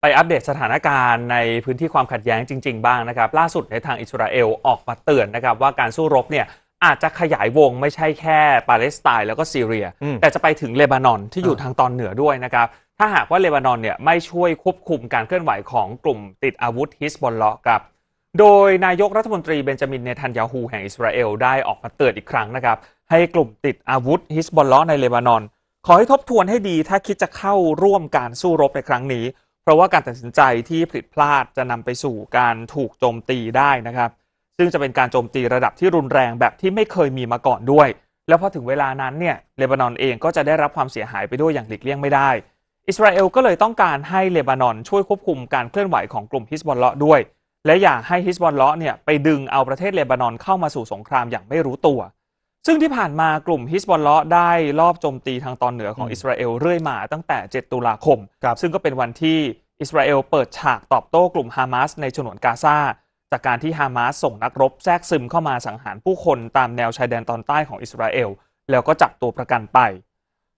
ไปอัปเดตสถานการณ์ในพื้นที่ความขัดแย้งจริงๆ บ้างนะครับล่าสุดในทางอิสราเอลออกมาเตือนนะครับว่าการสู้รบเนี่ยอาจจะขยายวงไม่ใช่แค่ปาเลสไตน์แล้วก็ซีเรีย แต่จะไปถึงเลบานอนที่อยู่ทางตอนเหนือด้วยนะครับถ้าหากว่าเลบานอนเนี่ยไม่ช่วยควบคุมการเคลื่อนไหวของกลุ่มติดอาวุธฮิสบอลเลาะครับ โดยนายกรัฐมนตรีเบนจามินเนทันยาฮูแห่งอิสราเอลได้ออกมาเตือนอีกครั้งนะครับ ให้กลุ่มติดอาวุธฮิสบอลเลาะในเลบานอน ขอให้ทบทวนให้ดี ถ้าคิดจะเข้าร่วมการสู้รบในครั้งนี้ราะว่าการตัดสินใจที่ผิดพลาดจะนำไปสู่การถูกโจมตีได้นะครับ ซึ่งจะเป็นการโจมตีระดับที่รุนแรงแบบที่ไม่เคยมีมาก่อนด้วย แล้วพอถึงเวลานั้นเนี่ยเลบานอนเองก็จะได้รับความเสียหายไปด้วยอย่างหลีกเลี่ยงไม่ได้ อิสราเอลก็เลยต้องการให้เลบานอน ช่วยควบคุมการเคลื่อนไหวของกลุ่มฮิสบอลเลาะด้วย และอยากให้ฮิสบอลเลาะเนี่ยไปดึงเอาประเทศเลบานอนเข้ามาสู่สงครามอย่างไม่รู้ตัวซึ่งที่ผ่านมากลุ่มฮิสบอลเลาะได้ลอบโจมตีทางตอนเหนือของอิสราเอลเรื่อยมาตั้งแต่7ตุลาคมคซึ่งก็เป็นวันที่อิสราเอลเปิดฉากตอบโต้กลุ่มฮามาสในฉนวนกาซาจากการที่ฮามาสส่งนักรบแทรกซึมเข้ามาสังหารผู้คนตามแนวชายแดนตอนใต้ของอิสราเอลแล้วก็จับตัวประกันไป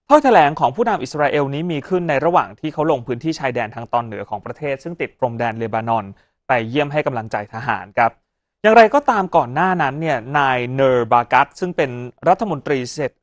ถ้อยแถลงของผู้นำอิสราเอลนี้มีขึ้นในระหว่างที่เขาลงพื้นที่ชายแดนทางตอนเหนือของประเทศ ซึ่งติดพรมแดนเลบานอน ไปเยี่ยมให้กำลังใจทหารครับอย่างไรก็ตามก่อนหน้านั้นเนี่ยนายเนอร์บากัตซึ่งเป็นรัฐมนตรี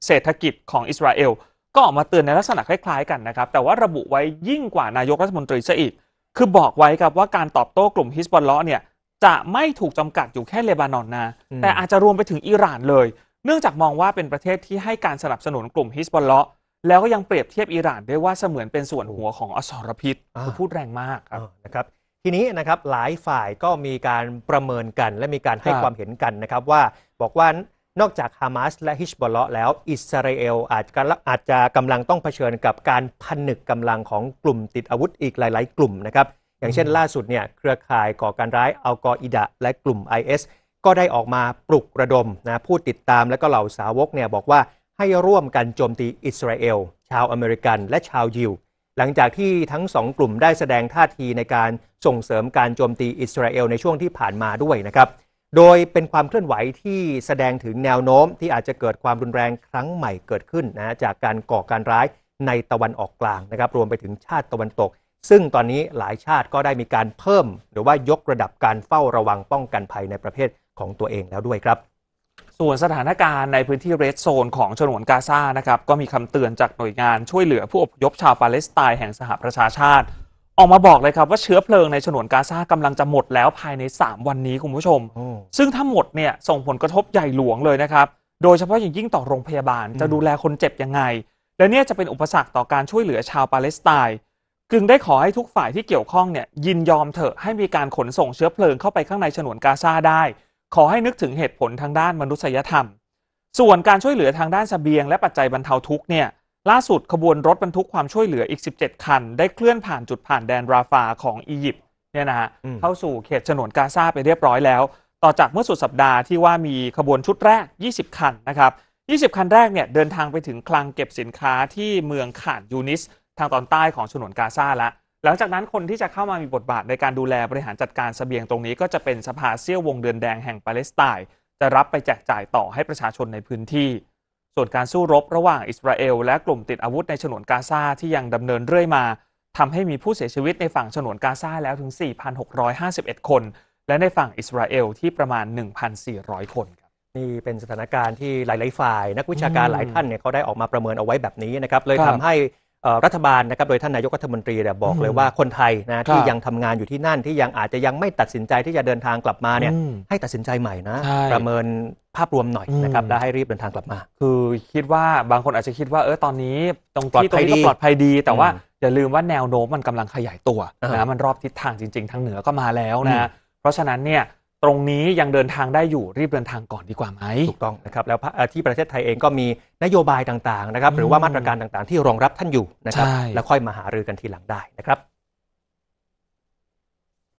เศรษฐกิจของอิสราเอล ก็ออกมาเตือนในลักษณะคล้ายๆกันนะครับ แต่ว่าระบุไว้ยิ่งกว่านายกรัฐมนตรีซะอีกคือบอกไว้ครับว่าการตอบโต้กลุ่มฮิสบอลเลาะเนี่ย จะไม่ถูกจำกัดอยู่แค่เลบานอนนะแต่อาจจะรวมไปถึงอิหร่านเลย เนื่องจากมองว่าเป็นประเทศที่ให้การสนับสนุนกลุ่มฮิสบอลเลาะแล้วก็ยังเปรียบเทียบอิหร่านด้วยว่าเสมือนเป็นส่วนหัวของอสรพิษพูดแรงมากนะครับทีนี้นะครับหลายฝ่ายก็มีการประเมินกัน และมีการให้ความเห็นกันนะครับว่าบอกว่านอกจากฮามาสและฮิชบอลเลาะ แล้วอิสราเอลอาจจะอาจจะกำลังต้องเผชิญกับการผนึกกำลังของกลุ่มติดอาวุธอีกหลาย ๆ กลุ่มนะครับอย่างเช่นล่าสุดเนี่ยเครือข่ายก่อการร้ายอัลกออิดะและกลุ่ม IS ก็ได้ออกมาปลุกระดมนะผู้ติดตามและก็เหล่าสาวกเนี่ยบอกว่าให้ร่วมกันโจมตีอิสราเอลชาวอเมริกัน และชาวยิวหลังจากที่ทั้งสองกลุ่มได้แสดงท่าทีในการส่งเสริมการโจมตีอิสราเอลในช่วงที่ผ่านมาด้วยนะครับ โดยเป็นความเคลื่อนไหวที่แสดงถึงแนวโน้มที่อาจจะเกิดความรุนแรงครั้งใหม่เกิดขึ้นนะจากการก่อการร้ายในตะวันออกกลางนะครับ รวมไปถึงชาติตะวันตก ซึ่งตอนนี้หลายชาติก็ได้มีการเพิ่มหรือว่ายกระดับการเฝ้าระวังป้องกันภัยในประเภทของตัวเองแล้วด้วยครับส่วนสถานการณ์ในพื้นที่เรดโซนของฉนวนกาซานะครับก็มีคำเตือนจากหน่วยงานช่วยเหลือผู้อพยพชาวปาเลสไตน์แห่งสหประชาชาติ ออกมาบอกเลยครับว่าเชื้อเพลิงในฉนวนกาซากำลังจะหมดแล้วภายใน 3 วันนี้คุณผู้ชม ซึ่งถ้าหมดเนี่ยส่งผลกระทบใหญ่หลวงเลยนะครับ โดยเฉพาะอย่างยิ่งต่อโรงพยาบาลจะดูแลคนเจ็บยังไง และเนี่ยจะเป็นอุปสรรคต่อการช่วยเหลือชาวปาเลสไตน์จึงได้ขอให้ทุกฝ่ายที่เกี่ยวข้องเนี่ยยินยอมเถอะให้มีการขนส่งเชื้อเพลิงเข้าไปข้างในฉนวนกาซาได้ขอให้นึกถึงเหตุผลทางด้านมนุษยธรรม ส่วนการช่วยเหลือทางด้านสเสบียงและปัจจัยบรรเทาทุกเนี่ย ล่าสุดขบวนรถบรรทุกความช่วยเหลืออีก 17 คันได้เคลื่อนผ่านจุดผ่านแดนราฟาของอียิปต์เนี่ยนะฮะ เข้าสู่เขตฉนวนกาซาไปเรียบร้อยแล้ว ต่อจากเมื่อสุดสัปดาห์ที่ว่ามีขบวนชุดแรก 20 คันนะครับ 20 คันแรกเนี่ยเดินทางไปถึงคลังเก็บสินค้าที่เมืองข่านยูนิส ทางตอนใต้ของฉนวนกาซาละหลังจากนั้นคนที่จะเข้ามามีบทบาทในการดูแลบริหารจัดการสเสบียงตรงนี้ก็จะเป็นสภาเซี่ยววงเดือนแดงแห่งปาเลสไตน์จะรับไปแจกจ่ายต่อให้ประชาชนในพื้นที่ ส่วนการสู้รบระหว่างอิสราเอลและกลุ่มติดอาวุธในฉนวนกาซาที่ยังดำเนินเรื่อยมา ทำให้มีผู้เสียชีวิตในฝั่งฉนวนกาซาแล้วถึง 4,651 คน และในฝั่งอิสราเอลที่ประมาณ 1,400 คนครับนี่เป็นสถานการณ์ที่หลายๆฝ่ายนักวิชาการหลายท่านเนี่ยเขาได้ออกมาประเมินเอาไว้แบบนี้นะครับเลยทำให้รัฐบาลนะครับโดยท่านนายกรัฐมนตรีเนี่ยบอกเลยว่าคนไทยนะที่ยังทำงานอยู่ที่นั่นที่ยังอาจจะยังไม่ตัดสินใจที่จะเดินทางกลับมาเนี่ยให้ตัดสินใจใหม่นะ ประเมินภาพรวมหน่อยนะครับแล้วให้รีบเดินทางกลับมา คือคิดว่าบางคนอาจจะคิดว่าเออตอนนี้ตรงที่ตรงนี้ก็ปลอดภัยดี แต่ว่าอย่าลืมว่าแนวโน้มมันกำลังขยายตัวนะมันรอบทิศทางจริง ๆทางเหนือก็มาแล้วนะ เพราะฉะนั้นเนี่ยตรงนี้ยังเดินทางได้อยู่รีบเดินทางก่อนดีกว่าไหมถูกต้องนะครับ แล้วที่ประเทศไทยเองก็มีนโยบายต่างๆนะครับ หรือว่ามาตรการต่างๆที่รองรับท่านอยู่นะครับ แล้วค่อยมาหารือกันทีหลังได้นะครับ